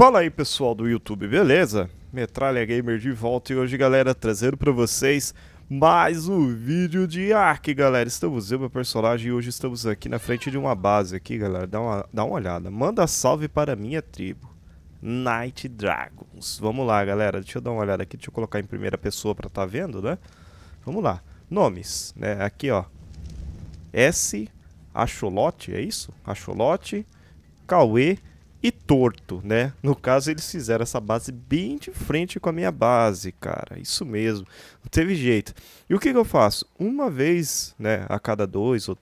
Fala aí pessoal do YouTube, beleza? Metralha Gamer de volta e hoje galera trazendo para vocês mais um vídeo de Ark galera Estamos eu, meu personagem e hoje estamos aqui na frente de uma base aqui galera Dá uma, dá uma olhada, manda salve para minha tribo Night Dragons Vamos lá galera, deixa eu dar uma olhada aqui, deixa eu colocar em primeira pessoa para tá vendo né Vamos lá, nomes, né, aqui ó S, Acholote, é isso? Acholote, Cauê e torto, né? No caso, eles fizeram essa base bem de frente com a minha base, cara. Isso mesmo. Não teve jeito. E o que, que eu faço? Uma vez, né, a cada dois ou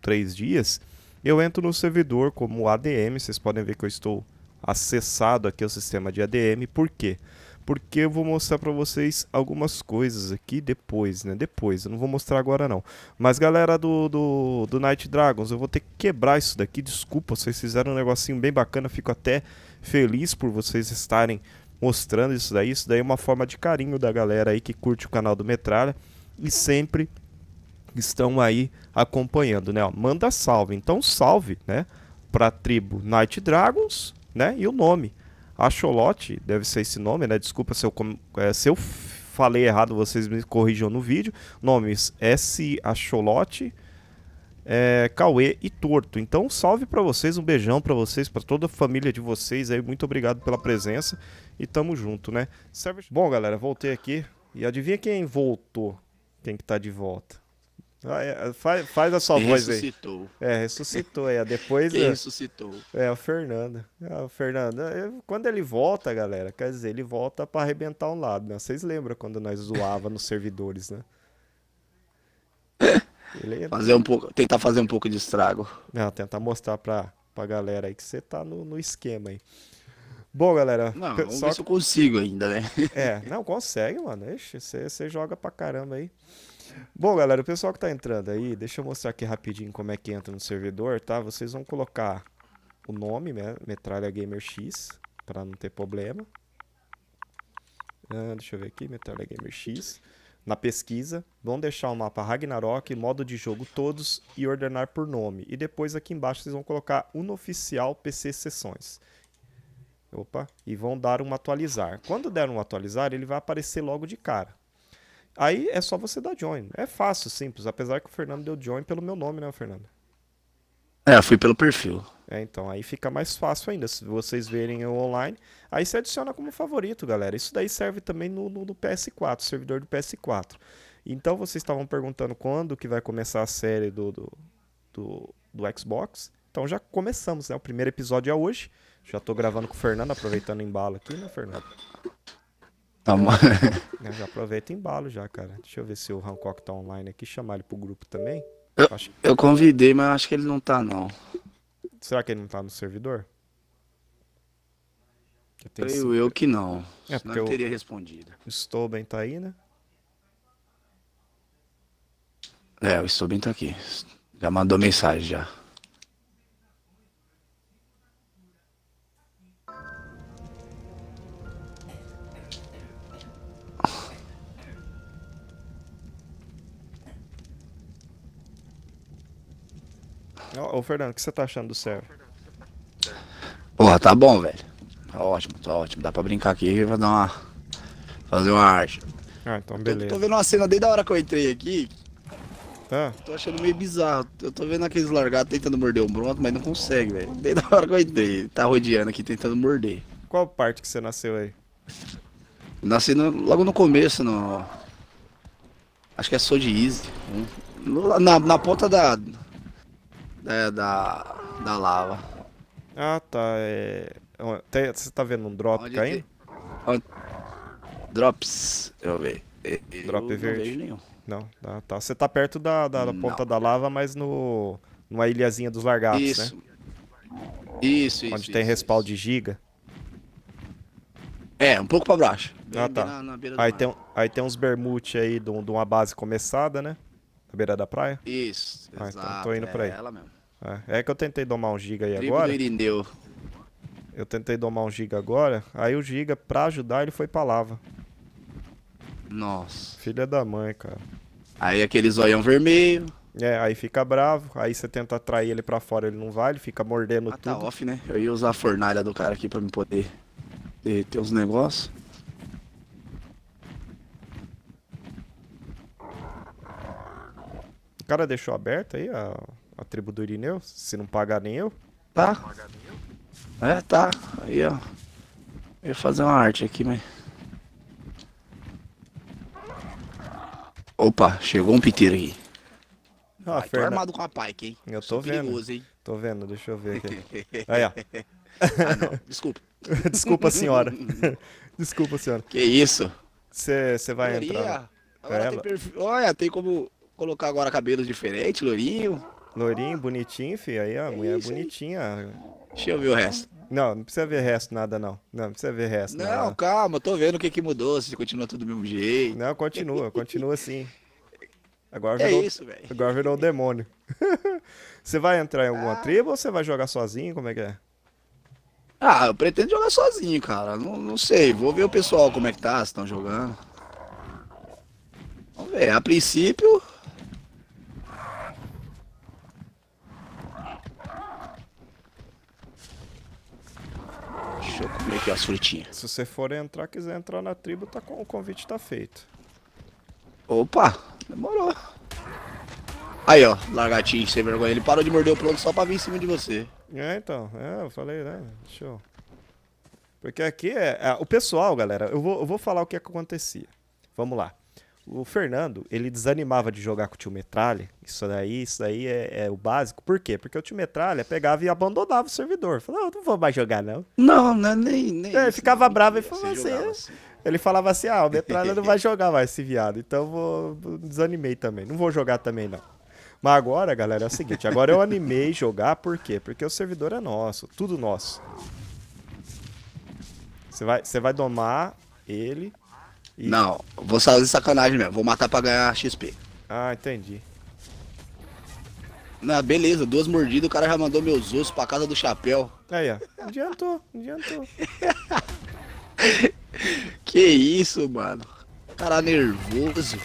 três dias, eu entro no servidor como ADM. Vocês podem ver que eu estou acessado aqui ao sistema de ADM. Por quê? Porque porque eu vou mostrar para vocês algumas coisas aqui depois, né? Depois, eu não vou mostrar agora não. Mas galera do, do, do Night Dragons, eu vou ter que quebrar isso daqui, desculpa, vocês fizeram um negocinho bem bacana, fico até feliz por vocês estarem mostrando isso daí. Isso daí é uma forma de carinho da galera aí que curte o canal do Metralha e sempre estão aí acompanhando, né? Ó, manda salve, então salve, né? Pra tribo Night Dragons, né? E o nome. Axolote, deve ser esse nome, né? Desculpa se eu, é, se eu falei errado, vocês me corrijam no vídeo. Nomes S. Axolote, é, Cauê e Torto. Então, salve para vocês, um beijão para vocês, para toda a família de vocês aí. Muito obrigado pela presença e tamo junto, né? Bom, galera, voltei aqui e adivinha quem voltou? Quem que tá de volta? É, faz, faz a sua voz aí. ressuscitou. É, ressuscitou. É, depois. Quem é. ressuscitou. É, o Fernando. É, o Fernando, é, quando ele volta, galera, quer dizer, ele volta para arrebentar um lado, né? Vocês lembram quando nós zoava nos servidores, né? Ele... Fazer um pouco, tentar fazer um pouco de estrago. Não, tentar mostrar pra, pra galera aí que você tá no, no esquema aí. Bom, galera. Não, vamos só... ver se eu consigo ainda, né? É, não, consegue, mano. Ixi, você, você joga pra caramba aí. Bom, galera, o pessoal que está entrando aí, deixa eu mostrar aqui rapidinho como é que entra no servidor, tá? Vocês vão colocar o nome, né? Metralha Gamer X, para não ter problema. Ah, deixa eu ver aqui, Metralha Gamer X. Na pesquisa, vão deixar o mapa Ragnarok, modo de jogo todos e ordenar por nome. E depois aqui embaixo vocês vão colocar Unoficial PC Sessões. Opa, e vão dar um atualizar. Quando der um atualizar, ele vai aparecer logo de cara. Aí é só você dar join. É fácil, simples. Apesar que o Fernando deu join pelo meu nome, né, Fernando? É, fui pelo perfil. É, então, aí fica mais fácil ainda. Se vocês verem o online, aí você adiciona como favorito, galera. Isso daí serve também no, no, no PS4, servidor do PS4. Então, vocês estavam perguntando quando que vai começar a série do, do, do, do Xbox. Então, já começamos, né? O primeiro episódio é hoje. Já estou gravando com o Fernando, aproveitando o embalo aqui, né, Fernando? Tá mal. já aproveita e embalo já, cara. Deixa eu ver se o Hancock tá online aqui, chamar ele pro grupo também. Eu, acho... eu convidei, mas acho que ele não tá, não. Será que ele não tá no servidor? Creio eu que não. É Senão eu teria respondido. Estou bem, tá aí, né? É, o bem tá aqui. Já mandou mensagem já. Ô, ô Fernando, o que você tá achando do servo? Porra, tá bom, velho. Tá ótimo, tá ótimo. Dá pra brincar aqui vai dar uma. fazer uma arte. Ah, então beleza. tô, tô vendo uma cena desde a hora que eu entrei aqui. Tá. Tô achando meio bizarro. Eu tô vendo aqueles largados tentando morder um bronto, mas não consegue, velho. Desde a hora que eu entrei. Tá rodeando aqui tentando morder. Qual parte que você nasceu aí? Nasci no, logo no começo, no. Acho que é Sou de Easy. Na, na ponta da é, da, da lava. Ah, tá. É... é você tá vendo um drop Onde é caindo? Tem... Drops, eu vejo. Drop eu verde. Não vejo nenhum. Não, tá. tá. Você tá perto da, da, da ponta da lava, mas no numa ilhazinha dos largados, isso. né? Isso, isso. Onde isso, tem isso, respaldo de giga. É, um pouco pra baixo. Bem, ah, tá. Na, na aí, tem, aí tem uns bermute aí de, de uma base começada, né? Na beira da praia. Isso, ah, exato. Então tô indo é aí. ela mesmo. É, é, que eu tentei domar um giga aí Tribo agora. Do Irineu. Eu tentei domar um giga agora, aí o giga, pra ajudar, ele foi pra lava. Nossa. Filha da mãe, cara. Aí aquele zoião vermelho. É, aí fica bravo, aí você tenta atrair ele pra fora, ele não vai, ele fica mordendo ah, tá tudo. tá off, né? Eu ia usar a fornalha do cara aqui pra me poder derreter uns negócios. O cara deixou aberto aí a a tribo do Irineu? Se não pagar nem eu? Tá. É, tá. Aí, ó. Eu ia fazer uma arte aqui, mas... Opa, chegou um piteiro aqui. Ah, Ai, tô armado com a Pike, hein? Eu tô é vendo. Perigoso, hein? Tô vendo, deixa eu ver aqui. Aí, ó. Ah, Desculpa. Desculpa, senhora. Desculpa, senhora. Que isso? Você vai Loria. entrar. Agora né? tem perfil... Olha, tem como colocar agora cabelo diferente lourinho. Lourinho, bonitinho, filho. Aí, ó, é mulher isso, bonitinha. Deixa eu ver o resto. Não, não precisa ver resto nada, não. Não, não precisa ver resto. Não, nada. calma, tô vendo o que, que mudou, se continua tudo do mesmo jeito. Não, continua, continua assim. Agora é virou, é isso, velho. Agora virou um demônio. você vai entrar em alguma ah. tribo ou você vai jogar sozinho? Como é que é? Ah, eu pretendo jogar sozinho, cara. Não, não sei. Vou ver o pessoal como é que tá, se estão jogando. Vamos ver. A princípio, as frutinhas. Se você for entrar, quiser entrar na tribo, tá com, o convite tá feito. Opa, demorou. Aí, ó, largatinho, sem vergonha. Ele parou de morder o pronto só pra vir em cima de você. É, então. É, eu falei, né? Show. Porque aqui é... é o pessoal, galera, eu vou, eu vou falar o que acontecia. Vamos lá o Fernando, ele desanimava de jogar com o tio Metralha. Isso daí, isso daí é, é o básico. Por quê? Porque o tio Metralha pegava e abandonava o servidor. Falava, não, não vou mais jogar, não. Não, não né, nem. nem é, ficava nem bravo e falava assim, ah. assim. Ele falava assim: ah, o Metralha não vai jogar mais esse viado. Então vou. Desanimei também. Não vou jogar também, não. Mas agora, galera, é o seguinte: agora eu animei jogar, por quê? Porque o servidor é nosso, tudo nosso. Você vai, você vai domar ele e... Não, vou fazer sacanagem mesmo. Vou matar pra ganhar XP. Ah, entendi. Na beleza, duas mordidas, o cara já mandou meus ossos pra casa do chapéu. Aí, ó. Adiantou, adiantou. que isso, mano. Cara nervoso.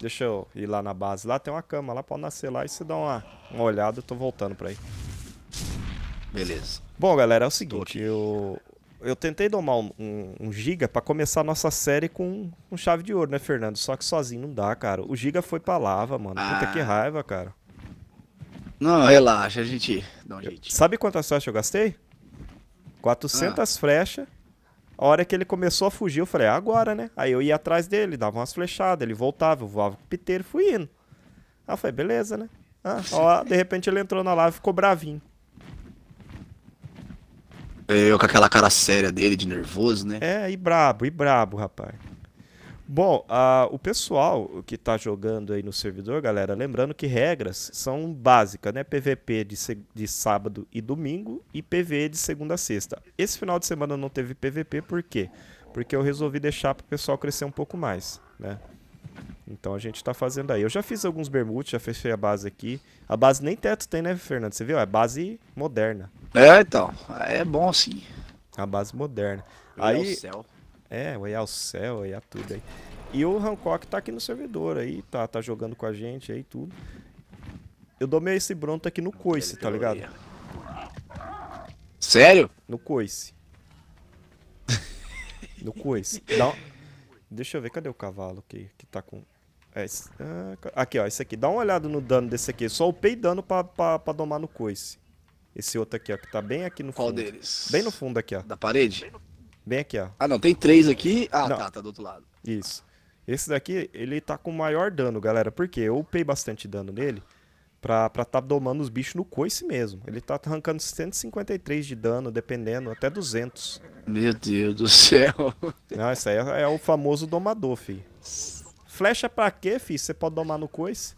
Deixa eu ir lá na base. Lá tem uma cama, lá pode nascer lá e você dá uma, uma olhada. Eu tô voltando pra aí. Beleza. Bom, galera, é o seguinte. Eu, eu tentei domar um, um, um Giga para começar a nossa série com, um chave de ouro, né, Fernando? Só que sozinho não dá, cara. O Giga foi pra lava, mano. Ah. Puta que raiva, cara. Não, relaxa, a gente dá um jeito. Sabe quantas flechas eu gastei? 400 ah. flechas. A hora que ele começou a fugir, eu falei, é agora, né? Aí eu ia atrás dele, dava umas flechadas, ele voltava, eu voava com o piteiro, fui indo. Aí eu falei, beleza, né? Ah, ó, de repente ele entrou na lava e ficou bravinho. Eu, é, com aquela cara séria dele, de nervoso, né? É, e brabo, e brabo, rapaz. Bom, o pessoal que está jogando aí no servidor, galera, lembrando que regras são básicas, né? PVP de, de sábado e domingo e PVE de segunda a sexta. Esse final de semana não teve PVP, por quê? Porque eu resolvi deixar para o pessoal crescer um pouco mais, né? Então a gente está fazendo aí. Eu já fiz alguns bermudes, já fechei a base aqui. A base nem teto tem, né, Fernando? Você viu? É base moderna. É, então. É bom assim. A base moderna. Aí, aí ao céu. É, olhar ao céu, a tudo aí. E o Hancock tá aqui no servidor aí, tá, tá jogando com a gente aí tudo. Eu dou meio esse bronto aqui no coice, tá ligado? Sério? No coice. no coice. não Deixa eu ver, cadê o cavalo que, que tá com... É, ah, aqui, ó, esse aqui. Dá uma olhada no dano desse aqui. Só upei dano pra, pra, pra domar no coice. Esse outro aqui, ó, que tá bem aqui no Qual fundo. Qual deles? Bem no fundo aqui, ó. Da parede? Bem aqui, ó. Ah, não, tem três aqui. Ah, não. tá, tá do outro lado. Isso. Esse daqui, ele tá com maior dano, galera. porque Eu upei bastante dano nele pra, pra tá domando os bichos no coice mesmo. Ele tá arrancando 153 de dano, dependendo, até 200. Meu Deus do céu. Não, isso aí é, é o famoso domador, filho. Flecha pra quê, fi? Você pode domar no coice?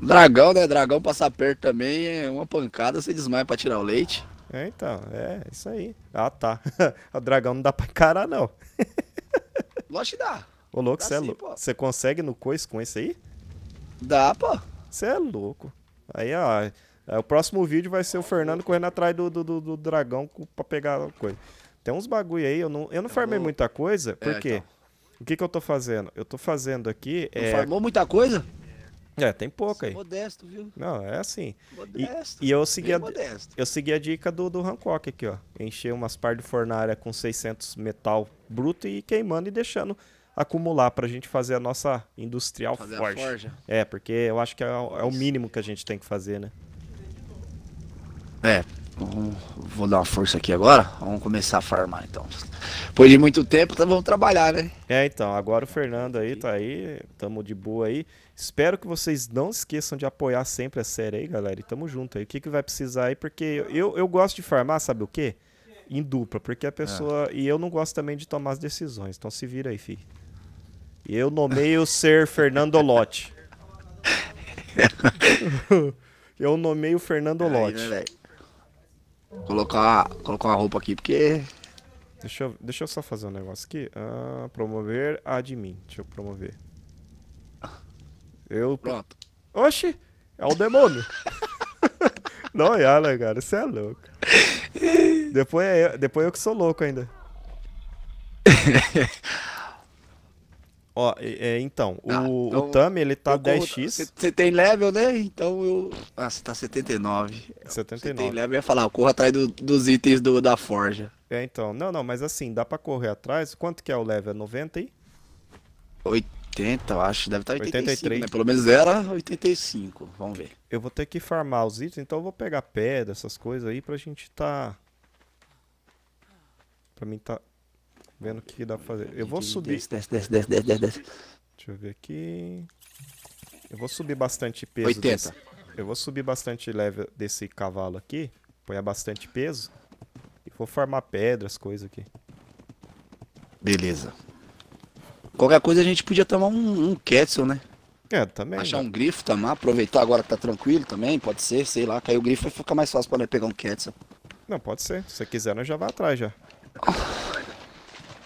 Dragão, né? Dragão passar perto também é uma pancada, você desmaia pra tirar o leite. É, então, é, isso aí. Ah, tá. o dragão não dá pra encarar, não. Lógico que dá. Ô, louco, você é louco. Você consegue no coice com esse aí? Dá, pô. Você é louco. Aí, ó. É, o próximo vídeo vai ser o Fernando correndo atrás do, do, do, do dragão pra pegar coisa. Tem uns bagulho aí, eu não, eu não farmei muita coisa, é, por é, quê? Então. O que, que eu tô fazendo? Eu tô fazendo aqui. é... farmou muita coisa? É, tem pouco aí. É modesto, viu? Não, é assim. Modesto. E, e eu, segui a, modesto. eu segui a dica do, do Hancock aqui, ó. Encher umas par de fornalha com 600 metal bruto e queimando e deixando acumular pra gente fazer a nossa industrial fazer forja. forja. É, porque eu acho que é, é o mínimo que a gente tem que fazer, né? É, Vou dar uma força aqui agora. Vamos começar a farmar então. Depois de muito tempo, tá, vamos trabalhar, né? É, então. Agora o Fernando aí tá aí. Tamo de boa aí. Espero que vocês não esqueçam de apoiar sempre a série aí, galera. E tamo junto aí. O que, que vai precisar aí? Porque eu, eu gosto de farmar, sabe o quê? Em dupla. Porque a pessoa. É. E eu não gosto também de tomar as decisões. Então se vira aí, filho. Eu nomeio ser Fernando Lotti. eu nomeio Fernando Lotti. Aí, né, Colocar, colocar uma roupa aqui, porque... Deixa eu, deixa eu só fazer um negócio aqui. Ah, promover admin. Deixa eu promover. Eu... Pronto. Oxi! É o demônio! Não, Yala, é, né, cara, você é louco. depois, é eu, depois é eu que sou louco ainda. Ó, é, então, ah, o, então, o Tami, ele tá 10x. Você tem level, né? Então eu. Ah, você tá 79. 79. Você tem level, eu ia falar, corra atrás do, dos itens do, da forja. É, então. Não, não, mas assim, dá pra correr atrás. Quanto que é o level? 90 aí? 80, eu acho. Deve estar tá 85, 83. Né? Pelo menos era 85. Vamos ver. Eu vou ter que farmar os itens, então eu vou pegar pedra, essas coisas aí, pra gente tá. Pra mim tá, Vendo o que dá pra fazer. Eu vou subir. Desce, desce, desce, desce, desce, desce. Deixa eu ver aqui. Eu vou subir bastante peso. 80. Desse... Eu vou subir bastante level desse cavalo aqui. Põe bastante peso. E vou farmar pedras, coisas aqui. Beleza. Qualquer coisa a gente podia tomar um, um Ketzel, né? É, também. Achar né? um grifo tomar tá, aproveitar agora que tá tranquilo também, pode ser, sei lá, caiu o grifo e fica mais fácil pra nós pegar um Ketzel. Não, pode ser. Se você quiser, nós já vai atrás já.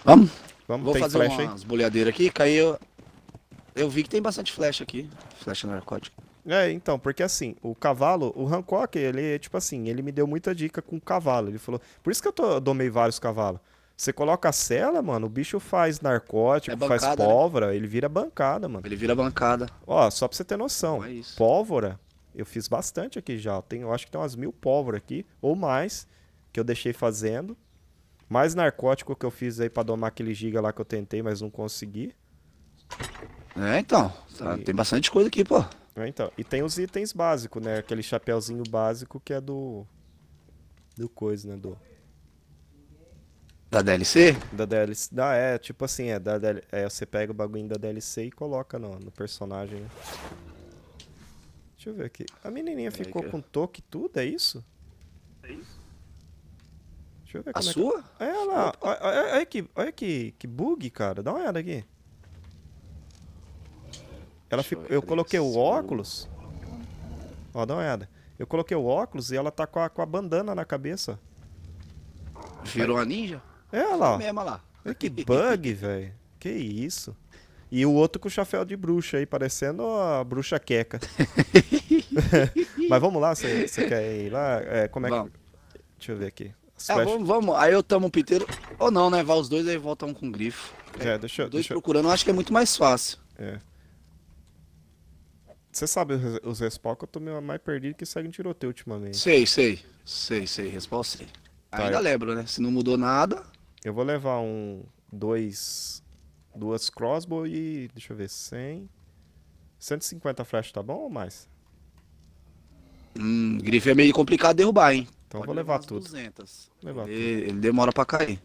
Vamos? Vamos, Vou fazer flecha umas aí? boleadeiras aqui, caiu... Eu vi que tem bastante flecha aqui, flecha narcótica. É, então, porque assim, o cavalo, o Hancock, ele, tipo assim, ele me deu muita dica com o cavalo. Ele falou, por isso que eu tô, domei vários cavalos. Você coloca a cela, mano, o bicho faz narcótico, é bancada, faz né? pólvora, né? ele vira bancada, mano. Ele vira bancada. Ó, só pra você ter noção, é pólvora, eu fiz bastante aqui já. Tem, eu acho que tem umas mil pólvora aqui, ou mais, que eu deixei fazendo. Mais narcótico que eu fiz aí pra domar aquele giga lá que eu tentei, mas não consegui. É, então. Tá, e... Tem bastante coisa aqui, pô. É, então. E tem os itens básicos, né? Aquele chapéuzinho básico que é do. Do coisa, né? Do. Da DLC? Da DLC. Ah, é, tipo assim, é, da DL... é, você pega o bagulho da DLC e coloca no, no personagem, né? Deixa eu ver aqui. A menininha ficou com toque tudo, é isso? É isso? Deixa eu ver a é sua? É, que... é lá. Olha, olha, que, olha que, que bug, cara. Dá uma olhada aqui. Ela eu, coloquei o óculos. Ó, dá uma olhada. Eu coloquei o óculos e ela tá com a, com a bandana na cabeça. Virou a ninja? É, olha lá. É Mesma lá. Olha que bug, velho. Que isso. E o outro com o chapéu de bruxa aí, parecendo a bruxa queca. Mas vamos lá, você quer ir lá? É, como é que. Deixa eu ver aqui. É, vamos, vamos. Aí eu tamo um piteiro. Ou não, né? Vai os dois, aí volta um com grifo. É, é deixa eu. Dois deixa... procurando, eu acho que é muito mais fácil. É. Você sabe os respawn que eu tô mais perdido que segue um tiroteio ultimamente. Sei, sei. Sei, sei. Respawn sei. Tá, Ainda eu... lembro, né? Se não mudou nada. Eu vou levar um. Dois. Duas crossbow e. Deixa eu ver. 100. 150 flash tá bom ou mais? Hum, grifo é meio complicado derrubar, hein? Então Pode eu vou levar, levar tudo. 200. Levar ele, tudo. ele demora pra cair.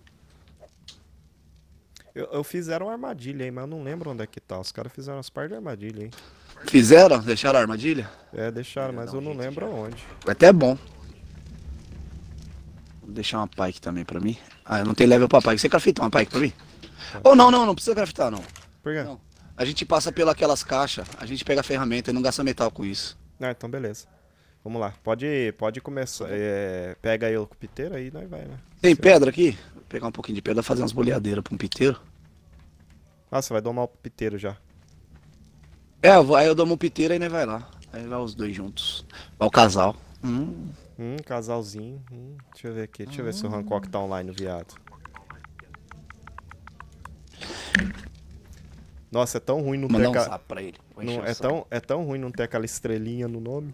Eu, eu fizeram uma armadilha aí, mas eu não lembro onde é que tá. Os caras fizeram as partes de armadilha aí. Fizeram? Deixaram a armadilha? É, deixaram, é, mas eu não lembro já. onde. Até é bom. Vou deixar uma pike também pra mim. Ah, eu não tenho level pra pike. Você crafta uma pike pra mim? Tá. Ou oh, não, não, não precisa craftar não. Por quê? Não. A gente passa pelas caixas, a gente pega a ferramenta e não gasta metal com isso. Ah, então beleza. Vamos lá, pode, pode começar. É, pega aí o piteiro aí nós vai, né? Tem pedra aqui? Vou pegar um pouquinho de pedra, fazer umas boleadeiras pra um piteiro. Nossa, vai domar o piteiro já. É, aí eu dou o piteiro e nós vai lá. Aí vai os dois juntos. Vai o casal. Hum, hum casalzinho. Hum, deixa eu ver aqui, deixa eu ver hum. se o hum. Hancock tá online, o viado. Nossa, é tão ruim não ter. aquela... pra ele. é, tão, é tão ruim não ter aquela estrelinha no nome.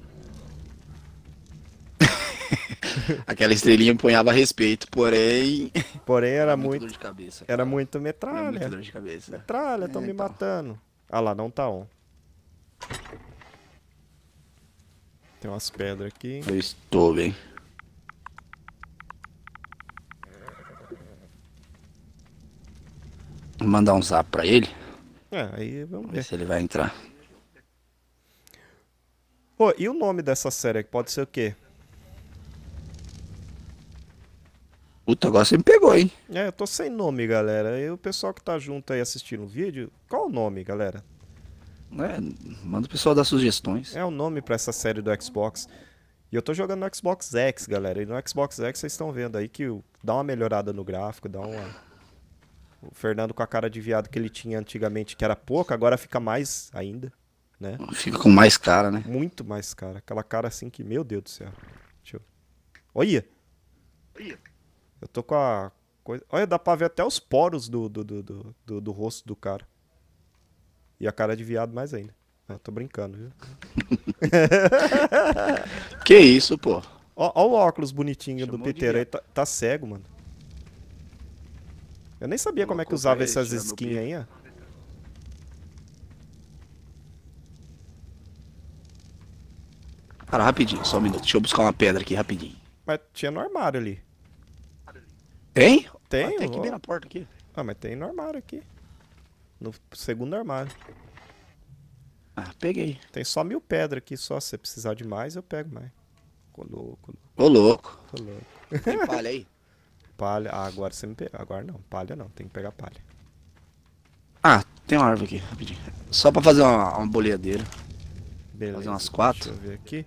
Aquela estrelinha empunhava respeito, porém. Porém era muito. muito cabeça, era muito metralha. Era muito metralha, estão é, me então. matando. Ah lá, não tá on. Tem umas pedras aqui. Eu estou bem. Vou mandar um zap pra ele. É, aí vamos ver. ver. se ele vai entrar. Pô, e o nome dessa série? Pode ser o quê? Puta, agora você me pegou, hein? É, eu tô sem nome, galera. E o pessoal que tá junto aí assistindo o vídeo, qual o nome, galera? É, manda o pessoal dar sugestões. É o nome para essa série do Xbox. E eu tô jogando no Xbox X, galera. E no Xbox X vocês estão vendo aí que dá uma melhorada no gráfico, dá uma. O Fernando com a cara de viado que ele tinha antigamente, que era pouco, agora fica mais ainda, né? Fica com mais cara, né? Muito mais cara. Aquela cara assim que, meu Deus do céu. Deixa eu... Olha! Olha! Eu tô com a coisa. Olha, dá pra ver até os poros do, do, do, do, do rosto do cara. E a cara é de viado mais ainda. Eu tô brincando, viu? que isso, pô. Ó, ó o óculos bonitinho Chamou do Peter aí, tá, tá, cego, mano. Eu nem sabia como é que usava essas skins aí, ó. Cara, rapidinho, só um minuto. Deixa eu buscar uma pedra aqui rapidinho. Mas tinha no armário ali. Tem? Tem. Ah, tem aqui bem na porta aqui. Ah, mas tem no armário aqui. No segundo armário. Ah, peguei. Tem só mil pedras aqui, só. Se você precisar de mais, eu pego mais. Ô louco. Ô louco. Ô louco. Tem palha aí? Palha. Ah, agora você me pega. Agora não. Palha não. Tem que pegar palha. Ah, tem uma árvore aqui, rapidinho. Só pra fazer uma, uma boleadeira. Beleza. Fazer umas quatro. Deixa eu ver aqui.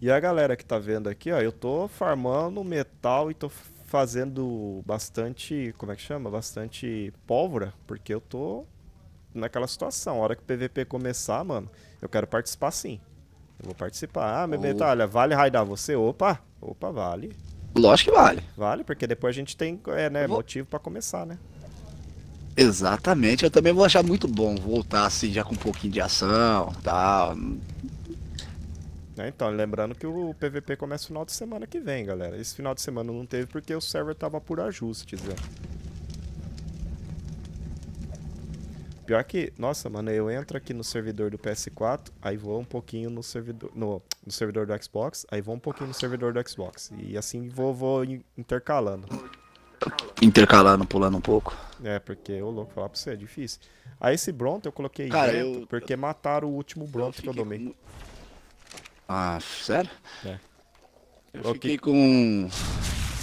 E a galera que tá vendo aqui, ó, eu tô farmando metal e tô fazendo bastante, como é que chama? Bastante pólvora, porque eu tô naquela situação. A hora que o PVP começar, mano, eu quero participar sim. Eu vou participar. Ah, meu bem, olha, vale raidar você? Opa, opa, vale. Lógico que vale. Vale, porque depois a gente tem é, né, vou... motivo para começar, né? Exatamente, eu também vou achar muito bom voltar assim já com um pouquinho de ação, tal, né? Então, lembrando que o PVP começa no final de semana que vem, galera. Esse final de semana não teve porque o server tava por ajustes, né? Pior que, nossa, mano, eu entro aqui no servidor do PS4, aí vou um pouquinho no servidor, no, no servidor do Xbox, aí vou um pouquinho no servidor do Xbox. E assim vou, vou intercalando. Intercalando, pulando um pouco. É, porque, ô louco, falar pra você, é difícil. Aí esse Bronto eu coloquei Cara, eu... porque mataram o último Bronto que eu domei. Ah, sério? É. Eu fiquei com,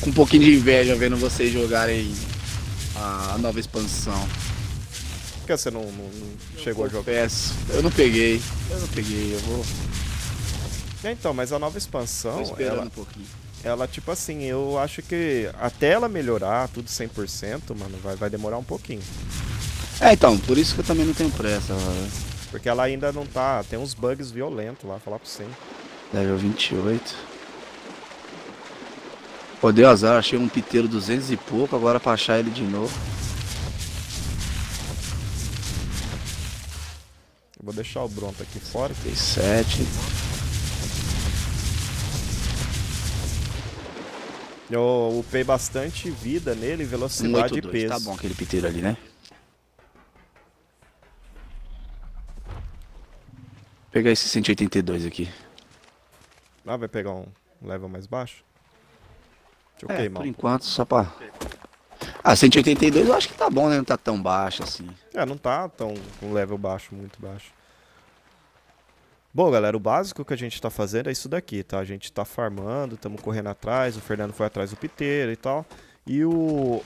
com um pouquinho de inveja vendo vocês jogarem a nova expansão. Por que você não, não, não chegou a jogar? Eu não peguei, eu não peguei, eu vou... É, então, mas a nova expansão, ela, um pouquinho. ela, tipo assim, eu acho que até ela melhorar tudo 100%, mano, vai, vai demorar um pouquinho. É, então, por isso que eu também não tenho pressa. Mano. Porque ela ainda não tá. Tem uns bugs violentos lá, falar pra você. Level 28. Pô, deu azar, achei um piteiro 200 e pouco, agora pra achar ele de novo. Vou deixar o Bronto aqui fora. 37. Eu upei bastante vida nele, velocidade e tá peso. Tá bom aquele piteiro ali, né? pegar esse 182 aqui. Ah, vai pegar um level mais baixo? Deixa eu é, queimar. Por enquanto, só pra. Ah, 182 eu acho que tá bom, né? Não tá tão baixo assim. É, não tá tão um level baixo, muito baixo. Bom, galera, o básico que a gente tá fazendo é isso daqui, tá? A gente tá farmando, estamos correndo atrás, o Fernando foi atrás do piteiro e tal. E o,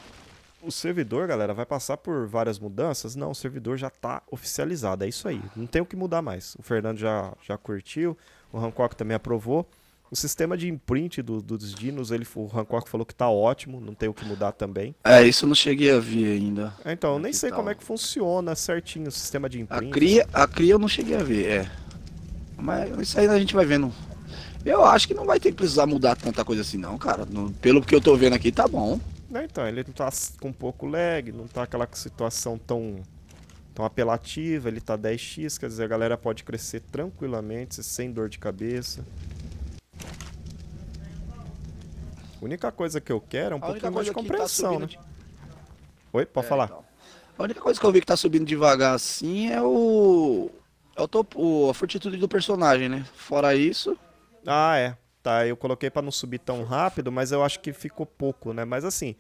o servidor, galera, vai passar por várias mudanças? Não, o servidor já está oficializado, é isso aí. Não tem o que mudar mais. O Fernando já, já curtiu, o Hancock também aprovou. O sistema de imprint do, dos dinos, ele, o Hancock falou que está ótimo, não tem o que mudar também. É, isso eu não cheguei a ver ainda. É, então, eu nem sei tal. como é que funciona certinho o sistema de imprint. A cria, a cria eu não cheguei a ver, é. Mas isso aí a gente vai vendo. Eu acho que não vai ter que precisar mudar tanta coisa assim não, cara. No, pelo que eu estou vendo aqui, tá bom. Né, então, ele não tá com pouco lag, não tá aquela situação tão, tão apelativa, ele tá 10x, quer dizer, a galera pode crescer tranquilamente, sem dor de cabeça. A única coisa que eu quero é um pouquinho mais de compreensão, tá né? De... Oi, pode é, falar. Então. A única coisa que eu vi que tá subindo devagar assim é o. É o topo, a fortitude do personagem, né? Fora isso. Ah, é. Tá, eu coloquei para não subir tão rápido, mas eu acho que ficou pouco, né? Mas assim,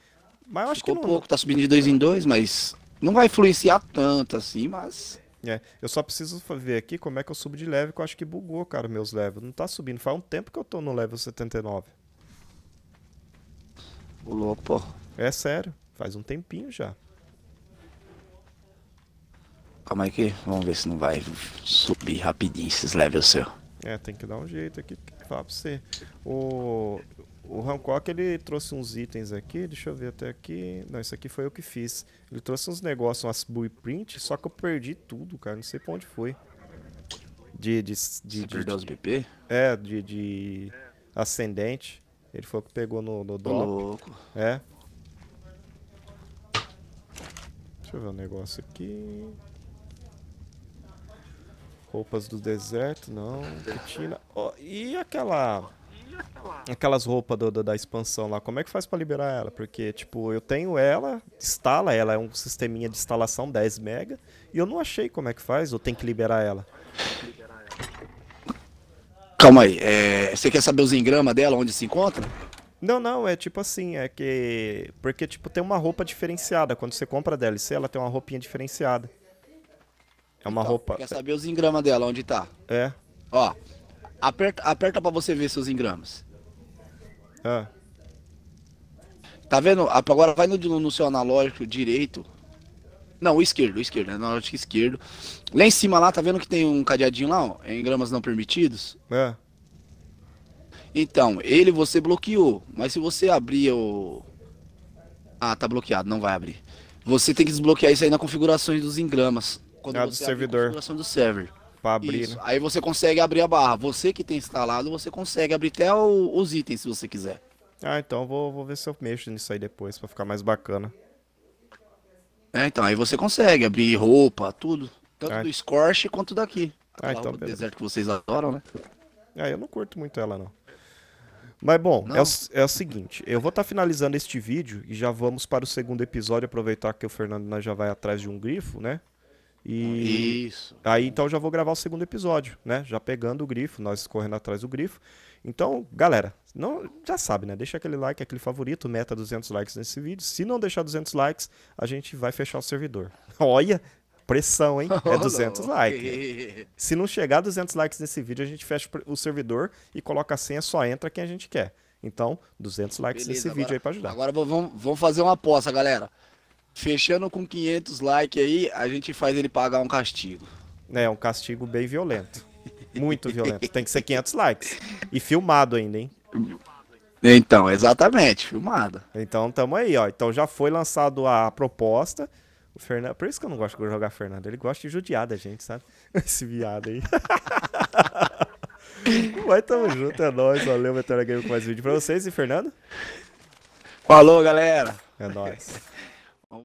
mas eu acho ficou que não... pouco, tá subindo de dois em dois, mas não vai influenciar tanto assim, mas é, eu só preciso ver aqui como é que eu subo de leve, que eu acho que bugou, cara, meus levels. Não tá subindo, faz um tempo que eu tô no level 79. O louco, pô. É sério, faz um tempinho já. Calma aí que vamos ver se não vai subir rapidinho esses levels seu. É, tem que dar um jeito aqui, Fala pra você. O, o Hancock, ele trouxe uns itens aqui, deixa eu ver até aqui. Não, isso aqui foi eu que fiz. Ele trouxe uns negócios, umas blueprint, só que eu perdi tudo, cara, não sei pra onde foi. De... de, de, de perdeu os BP? É, de, de ascendente. Ele foi o que pegou no, no dop. louco. É. Deixa eu ver o um negócio aqui. Roupas do deserto, não. Cutina. Ah, oh, e aquela. Aquelas roupas do, do, da expansão lá, como é que faz para liberar ela? Porque, tipo, eu tenho ela, instala ela, é um sisteminha de instalação 10 mega, e eu não achei como é que faz, ou tem que liberar ela. Calma aí, é, você quer saber os engramas dela, onde se encontra? Não, não, é tipo assim, é que. Porque, tipo, tem uma roupa diferenciada. Quando você compra a DLC, ela tem uma roupinha diferenciada. É uma então, roupa. Quer saber os engramas dela, onde tá? É. Ó, aperta, aperta pra você ver seus engramas. É. Tá vendo? Agora vai no, no seu analógico direito. Não, o esquerdo, o esquerdo, né? analógico esquerdo. Lá em cima lá, tá vendo que tem um cadeadinho lá, ó? É engramas não permitidos? É. Então, ele você bloqueou, mas se você abrir o. Ah, tá bloqueado, não vai abrir. Você tem que desbloquear isso aí na configurações dos engramas quando é você do servidor. a configuração do server. Para abrir. Isso. Né? Aí você consegue abrir a barra. Você que tem instalado, você consegue abrir até o, os itens se você quiser. Ah, então vou, vou ver se eu mexo nisso aí depois para ficar mais bacana. É, então aí você consegue abrir roupa, tudo, tanto ah, do Scorch quanto daqui. Ah, então, o deserto que vocês adoram, né? Ah, eu não curto muito ela não. Mas bom, é o, é o, seguinte, eu vou estar tá finalizando este vídeo e já vamos para o segundo episódio, aproveitar que o Fernando já vai atrás de um grifo, né? E Isso. aí então já vou gravar o segundo episódio, né? Já pegando o grifo, nós correndo atrás do grifo. Então, galera, não, já sabe, né? Deixa aquele like, aquele favorito, meta 200 likes nesse vídeo. Se não deixar 200 likes, a gente vai fechar o servidor. Olha, pressão, hein? É 200 oh, likes. Se não chegar 200 likes nesse vídeo, a gente fecha o servidor e coloca a senha, só entra quem a gente quer. Então, 200 likes Beleza, nesse agora, vídeo aí pra ajudar. Agora vamos, vamos fazer uma aposta, galera. Fechando com 500 likes aí, a gente faz ele pagar um castigo. É, um castigo bem violento. Muito violento. Tem que ser 500 likes. E filmado ainda, hein? Então, exatamente, filmado. Então, tamo aí, ó. Então já foi lançado a proposta. O Fernando... Por isso que eu não gosto de jogar Fernando. Ele gosta de judiar da gente, sabe? Esse viado aí. Mas tamo junto, é nóis. Valeu, Meteora Game, com mais vídeo pra vocês. E Fernando? Falou, galera. É nóis.